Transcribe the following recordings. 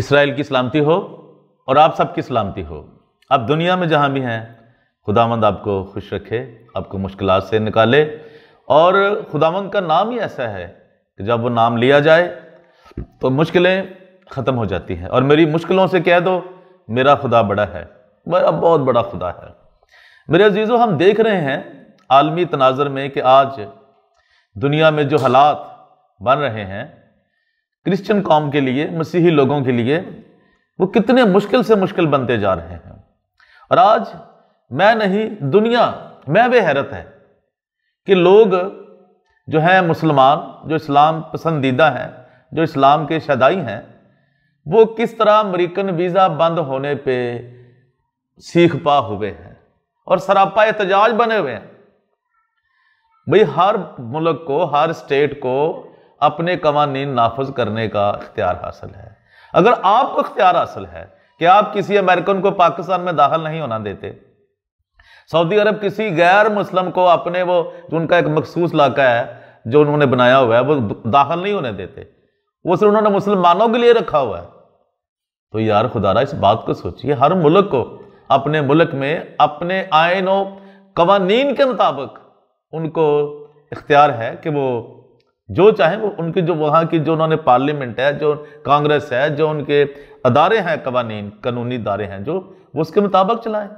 اسرائیل کی سلامتی ہو اور آپ سب کی سلامتی ہو آپ دنیا میں جہاں بھی ہیں خدا مند آپ کو خوش رکھے آپ کو مشکلات سے نکالے اور خدا مند کا نام ہی ایسا ہے کہ جب وہ نام لیا جائے تو مشکلیں ختم ہو جاتی ہیں اور میری مشکلوں سے کہہ دو میرا خدا بڑا ہے میرا بہت بڑا خدا ہے میرے عزیزو ہم دیکھ رہے ہیں عالمی تناظر میں کہ آج دنیا میں جو حالات بن رہے ہیں کرسچن قوم کے لیے مسیحی لوگوں کے لیے وہ کتنے مشکل سے مشکل بنتے جا رہے ہیں اور آج میں نہیں دنیا میں بے حیرت ہے کہ لوگ جو ہیں مسلمان جو اسلام پسندیدہ ہیں جو اسلام کے شدائی ہیں وہ کس طرح امریکن ویزا بند ہونے پہ سیکھ پا ہوئے ہیں اور سراپا احتجاج بنے ہوئے ہیں بھئی ہر ملک کو ہر اسٹیٹ کو اپنے قوانین نافذ کرنے کا اختیار حاصل ہے اگر آپ کو اختیار حاصل ہے کہ آپ کسی امریکن کو پاکستان میں داخل نہیں ہونا دیتے سعودی عرب کسی غیر مسلم کو اپنے وہ جو ان کا ایک مخصوص علاقہ ہے جو انہوں نے بنایا ہوا ہے وہ داخل نہیں ہونے دیتے وہ صرف انہوں نے مسلمانوں کے لیے رکھا ہوا ہے تو یار خدا را اس بات کو سوچیے ہر ملک کو اپنے ملک میں اپنے آئین و قوانین کے مطابق ان کو اختیار ہے کہ وہ جو چاہیں وہ ان کی جو وہاں کی جو انہوں نے پارلیمنٹ ہے جو کانگریس ہے جو ان کے ادارے ہیں قوانین قانونی ادارے ہیں جو وہ اس کے مطابق چلائیں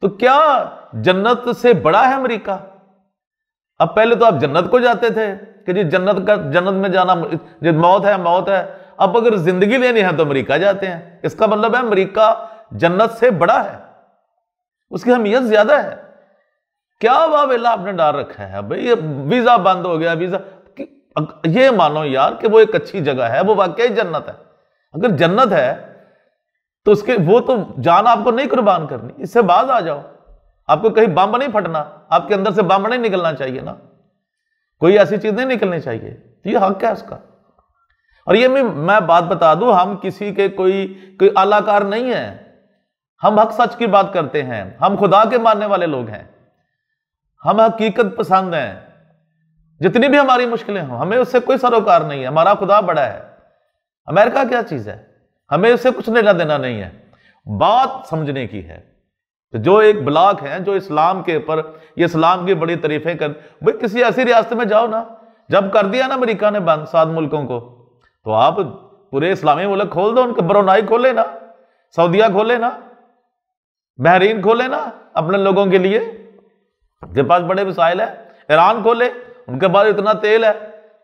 تو کیا جنت سے بڑا ہے امریکہ اب پہلے تو آپ جنت کو جاتے تھے کہ جی جنت کا جنت میں جانا جی موت ہے موت ہے اب اگر زندگی لینی ہے تو امریکہ جاتے ہیں اس کا مطلب ہے امریکہ جنت سے بڑا ہے اس کی اہمیت زیادہ ہے کیا واویلا آپ نے ڈال رکھا ہے بھائی ویزا بند ہو گیا ویزا یہ مانو یار کہ وہ ایک اچھی جگہ ہے وہ واقعی جنت ہے اگر جنت ہے تو اس کے وہ تو جان آپ کو نہیں قربان کرنی اس سے باز آ جاؤ آپ کو کہیں بم نہیں پھٹنا آپ کے اندر سے بم نہیں نکلنا چاہیے نا کوئی ایسی چیز نہیں نکلنی چاہیے یہ حق ہے اس کا اور یہ میں بات بتا دوں ہم کسی کے کوئی کوئی کار نہیں ہے ہم حق سچ کی بات کرتے ہیں ہم خدا کے ماننے والے لوگ ہیں ہم حقیقت پسند ہیں جتنی بھی ہماری مشکلیں ہوں ہمیں اس سے کوئی سروکار نہیں ہے ہمارا خدا بڑا ہے امریکہ کیا چیز ہے ہمیں اس سے کچھ لینا دینا نہیں ہے بات سمجھنے کی ہے تو جو ایک بلاک ہے جو اسلام کے اوپر یہ اسلام کی بڑی تعریفیں کر بھائی کسی ایسی ریاست میں جاؤ نا جب کر دیا نا امریکہ نے بند سات ملکوں کو تو آپ پورے اسلامی ملک کھول دو ان کے برونائی کھولے نا سعودیہ کھولے نا بحرین کھولے نا اپنے لوگوں کے لیے ہم کے پاس بڑے مسائل ہیں ایران کھولے ان کے پاس اتنا تیل ہے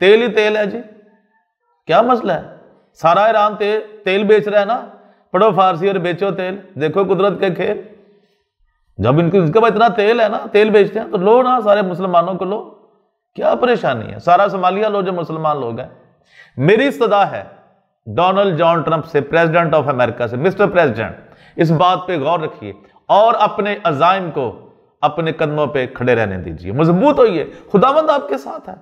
تیل ہی تیل ہے جی کیا مسئلہ ہے سارا ایران تیل تیل بیچ رہا ہے نا پڑھو فارسی اور بیچو تیل دیکھو قدرت کے کھیل جب ان کے پاس اتنا تیل ہے نا تیل بیچتے ہیں تو لو نا سارے مسلمانوں کو لو کیا پریشانی ہے سارا سمالیہ لو جو مسلمان لوگ ہیں میری صدا ہے ڈونلڈ جان ٹرمپ سے پریزیڈنٹ آف امریکہ سے مسٹر پریزیڈنٹ اس بات پہ غور رکھیے اور اپنے عزائم کو اپنے قدموں پہ کھڑے رہنے دیجیے مضبوط ہوئی خدا مند آپ کے ساتھ ہے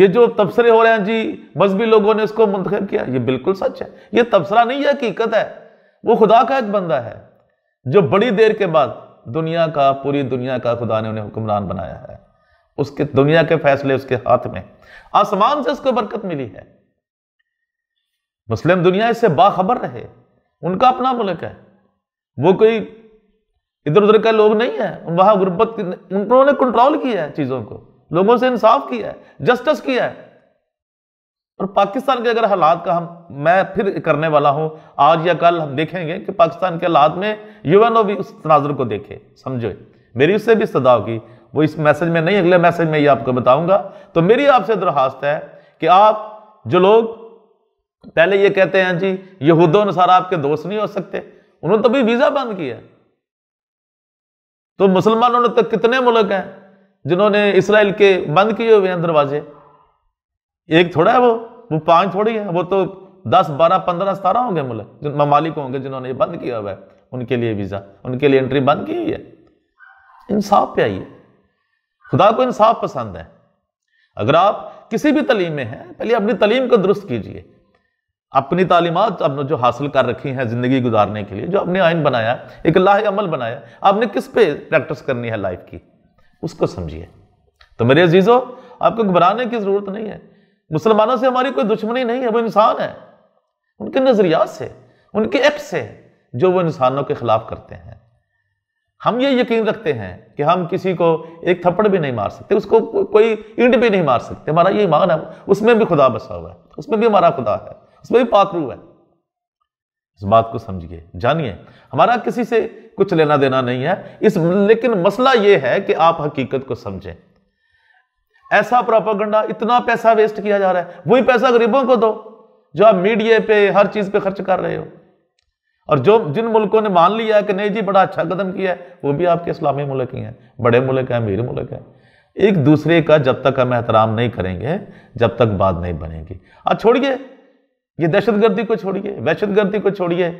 یہ جو تبصرے ہو رہے ہیں جی مذہبی لوگوں نے اس کو منتخب کیا یہ یہ بالکل سچ ہے تبصرہ نہیں حقیقت ہے وہ خدا کا ایک بندہ ہے جو بڑی دیر کے بعد دنیا کا پوری دنیا کا خدا نے انہیں حکمران بنایا ہے اس کے دنیا کے فیصلے اس کے ہاتھ میں آسمان سے اس کو برکت ملی ہے مسلم دنیا اس سے باخبر رہے ان کا اپنا ملک ہے وہ کوئی ادھر ادھر کے لوگ نہیں ہیں وہاں غربت انہوں نے کنٹرول کیا ہے چیزوں کو لوگوں سے انصاف کیا ہے جسٹس کیا ہے اور پاکستان کے اگر حالات کا ہم میں پھر کرنے والا ہوں آج یا کل ہم دیکھیں گے کہ پاکستان کے حالات میں یو این او بھی اس تناظر کو دیکھے سمجھو میری اس سے بھی صدا ہوگی وہ اس میسج میں نہیں اگلے میسج میں یہ آپ کو بتاؤں گا تو میری آپ سے درخواست ہے کہ آپ جو لوگ پہلے یہ کہتے ہیں جی یہود و نصارہ آپ کے دوست نہیں ہو سکتے انہوں نے تو بھی ویزا بند کیا ہے تو مسلمانوں نے تو کتنے ملک ہیں جنہوں نے اسرائیل کے بند کیے ہوئے ہیں دروازے ایک تھوڑا ہے وہ وہ پانچ تھوڑی ہیں وہ تو دس بارہ پندرہ ستارہ ہوں گے ملک ممالک ہوں گے جنہوں نے یہ بند کیا ہوا ہے ان کے لیے ویزا ان کے لیے انٹری بند کی ہوئی ہے انصاف پہ آئیے خدا کو انصاف پسند ہے اگر آپ کسی بھی تعلیم میں ہیں پہلے اپنی تعلیم کو درست کیجئے اپنی تعلیمات جو حاصل کر رکھی ہیں زندگی گزارنے کے لیے جو اپنے آئین بنایا ایک اللہ عمل بنایا آپ نے کس پہ پریکٹس کرنی ہے لائف کی اس کو سمجھیے تو میرے عزیزو آپ کو گھبرانے کی ضرورت نہیں ہے مسلمانوں سے ہماری کوئی دشمنی نہیں ہے وہ انسان ہے ان کے نظریات سے ان کے ایکٹ سے جو وہ انسانوں کے خلاف کرتے ہیں ہم یہ یقین رکھتے ہیں کہ ہم کسی کو ایک تھپڑ بھی نہیں مار سکتے اس کو کوئی اینٹ بھی نہیں مار سکتے ہمارا یہ ایمان ہے اس میں بھی خدا بسا ہوا ہے اس میں بھی ہمارا خدا ہے اس میں بھی روح ہے اس بات کو سمجھیے جانیے ہمارا کسی سے کچھ لینا دینا نہیں ہے اس لیکن مسئلہ یہ ہے کہ آپ حقیقت کو سمجھیں ایسا اتنا پیسہ ویسٹ کیا جا رہا ہے وہی پیسہ غریبوں کو دو جو آپ میڈیا پہ ہر چیز پہ خرچ کر رہے ہو اور جو جن ملکوں نے مان لیا کہ نہیں جی بڑا اچھا قدم کیا ہے وہ بھی آپ کے اسلامی ملک ہی ہیں بڑے ملک ہیں امیر ملک ہیں ایک دوسرے کا جب تک ہم احترام نہیں کریں گے جب تک بات نہیں بنے گی آج چھوڑیے یہ دہشت گردی کو چھوڑیے وحشت گردی کو چھوڑیے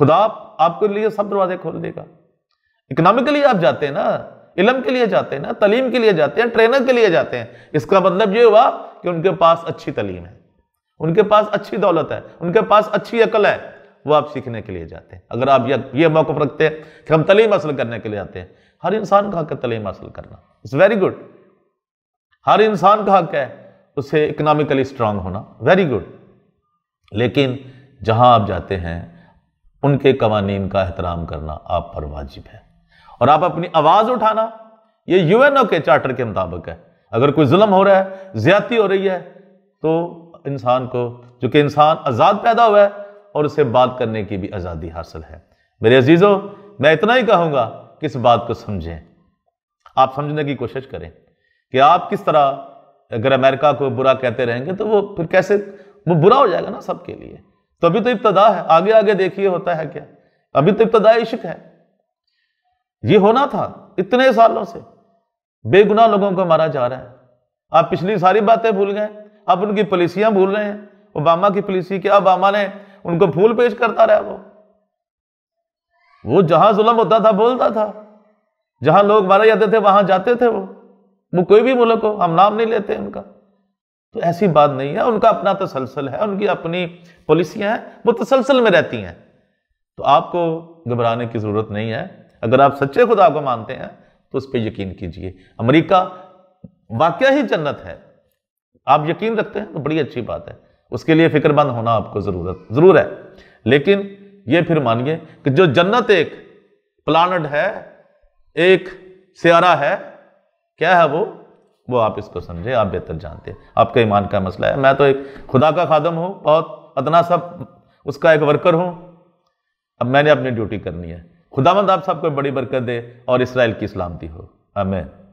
خدا آپ کے لیے سب دروازے کھول دے گا اکنامکلی آپ جاتے ہیں نا علم کے لیے جاتے ہیں نا تعلیم کے لیے جاتے ہیں ٹرینر کے لیے جاتے ہیں اس کا مطلب یہ ہوا کہ ان کے پاس اچھی تعلیم ہے ان کے پاس اچھی دولت ہے ان کے پاس اچھی عقل ہے وہ آپ سیکھنے کے لیے جاتے ہیں اگر آپ یہ موقف رکھتے ہیں کہ ہم تعلیم حاصل کرنے کے لیے آتے ہیں ہر انسان کا حق ہے تعلیم حاصل کرنا اٹس ویری گڈ ہر انسان کا حق ہے اسے اکنامکلی اسٹرانگ ہونا ویری گڈ لیکن جہاں آپ جاتے ہیں ان کے قوانین کا احترام کرنا آپ پر واجب ہے اور آپ اپنی آواز اٹھانا یہ یو این او کے چارٹر کے مطابق ہے اگر کوئی ظلم ہو رہا ہے زیادتی ہو رہی ہے تو انسان کو جو کہ انسان آزاد پیدا ہوا ہے اور اسے بات کرنے کی بھی آزادی حاصل ہے میرے عزیزوں میں اتنا ہی کہوں گا کہ اس بات کو سمجھیں آپ سمجھنے کی کوشش کریں کہ آپ کس طرح اگر امریکہ کو برا کہتے رہیں گے تو وہ پھر کیسے وہ برا ہو جائے گا نا سب کے لیے تو ابھی تو ابتدا ہے آگے آگے دیکھیے ہوتا ہے کیا ابھی تو ابتدا عشق ہے یہ ہونا تھا اتنے سالوں سے بے گناہ لوگوں کو مارا جا رہا ہے آپ پچھلی ساری باتیں بھول گئے آپ ان کی پالیسیاں بھول رہے ہیں اوباما کی پالیسی کیا اوباما نے ان کو پھول پیش کرتا رہا وہ وہ جہاں ظلم ہوتا تھا بولتا تھا جہاں لوگ مارے جاتے تھے وہاں جاتے تھے وہ وہ کوئی بھی ملک ہو ہم نام نہیں لیتے ان کا تو ایسی بات نہیں ہے ان کا اپنا تسلسل ہے ان کی اپنی پالیسیاں ہیں وہ تسلسل میں رہتی ہیں تو آپ کو گھبرانے کی ضرورت نہیں ہے اگر آپ سچے خدا کو مانتے ہیں تو اس پہ یقین کیجئے امریکہ واقعہ ہی جنت ہے آپ یقین رکھتے ہیں تو بڑی اچھی بات ہے اس کے لیے مند ہونا آپ کو ضرورت ضرور ہے لیکن یہ پھر مانیے کہ جو جنت ایک پلانٹ ہے ایک سیارہ ہے کیا ہے وہ وہ آپ اس کو سمجھے آپ بہتر جانتے ہیں آپ کا ایمان کا مسئلہ ہے میں تو ایک خدا کا خادم ہوں بہت اتنا سب اس کا ایک ورکر ہوں اب میں نے اپنی ڈیوٹی کرنی ہے خدا مند آپ سب کو بڑی برکت دے اور اسرائیل کی سلامتی ہو آمین